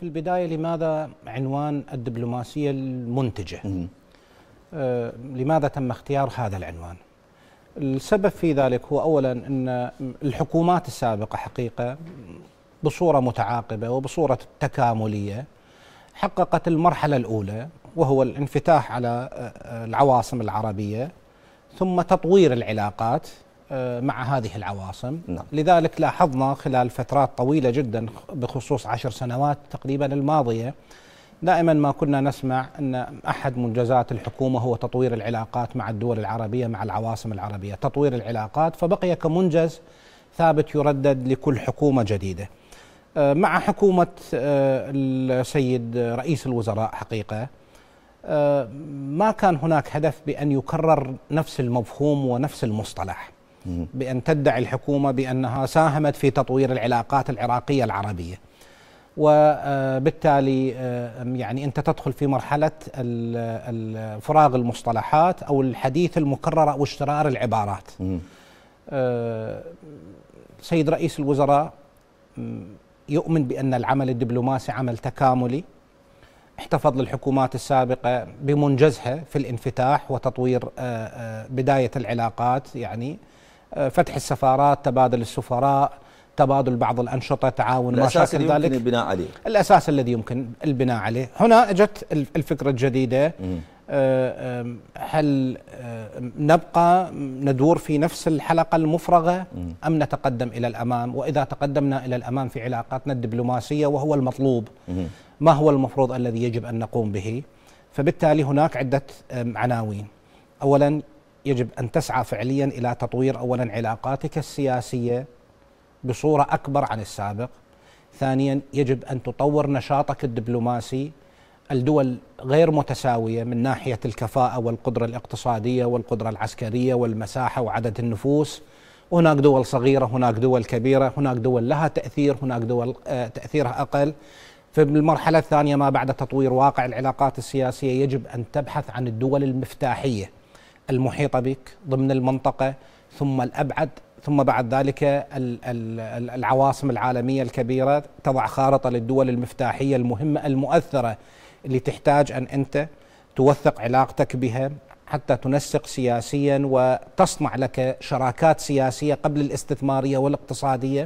في البداية لماذا عنوان الدبلوماسية المنتجة؟ آه لماذا تم اختيار هذا العنوان؟ السبب في ذلك هو أولا أن الحكومات السابقة حقيقة بصورة متعاقبة وبصورة تكاملية حققت المرحلة الأولى وهو الانفتاح على آه، آه، العواصم العربية ثم تطوير العلاقات آه، مع هذه العواصم نعم. لذلك لاحظنا خلال فترات طويلة جدا بخصوص عشر سنوات تقريبا الماضية دائما ما كنا نسمع أن أحد منجزات الحكومة هو تطوير العلاقات مع الدول العربية مع العواصم العربية تطوير العلاقات فبقي كمنجز ثابت يردد لكل حكومة جديدة آه، مع حكومة آه، السيد رئيس الوزراء حقيقة ما كان هناك هدف بأن يكرر نفس المفهوم ونفس المصطلح بأن تدعي الحكومة بأنها ساهمت في تطوير العلاقات العراقية العربية وبالتالي آه، آه، يعني أنت تدخل في مرحلة فراغ المصطلحات أو الحديث المكرر أو اشترار العبارات آه، سيد رئيس الوزراء يؤمن بأن العمل الدبلوماسي عمل تكاملي احتفظ للحكومات السابقة بمنجزها في الانفتاح وتطوير بداية العلاقات يعني آه، فتح السفارات تبادل السفراء تبادل بعض الأنشطة تعاون ما شابه ذلك البناء عليه الأساس الذي يمكن البناء عليه هنا أجت الفكرة الجديدة آه، هل نبقى ندور في نفس الحلقة المفرغة أم نتقدم إلى الأمام وإذا تقدمنا إلى الأمام في علاقاتنا الدبلوماسية وهو المطلوب ما هو المفروض الذي يجب أن نقوم به فبالتالي هناك عدة عناوين أولا يجب ان تسعى فعليا الى تطوير اولا علاقاتك السياسيه بصوره اكبر عن السابق. ثانيا يجب ان تطور نشاطك الدبلوماسي الدول غير متساويه من ناحيه الكفاءه والقدره الاقتصاديه والقدره العسكريه والمساحه وعدد النفوس. هناك دول صغيره، هناك دول كبيره، هناك دول لها تاثير، هناك دول آه، تاثيرها اقل. في المرحله الثانيه ما بعد تطوير واقع العلاقات السياسيه يجب ان تبحث عن الدول المفتاحيه المحيطة بك ضمن المنطقة ثم الأبعد ثم بعد ذلك العواصم العالمية الكبيرة تضع خارطة للدول المفتاحية المهمة المؤثرة اللي تحتاج أن أنت توثق علاقتك بها حتى تنسق سياسيا وتصنع لك شراكات سياسية قبل الاستثمارية والاقتصادية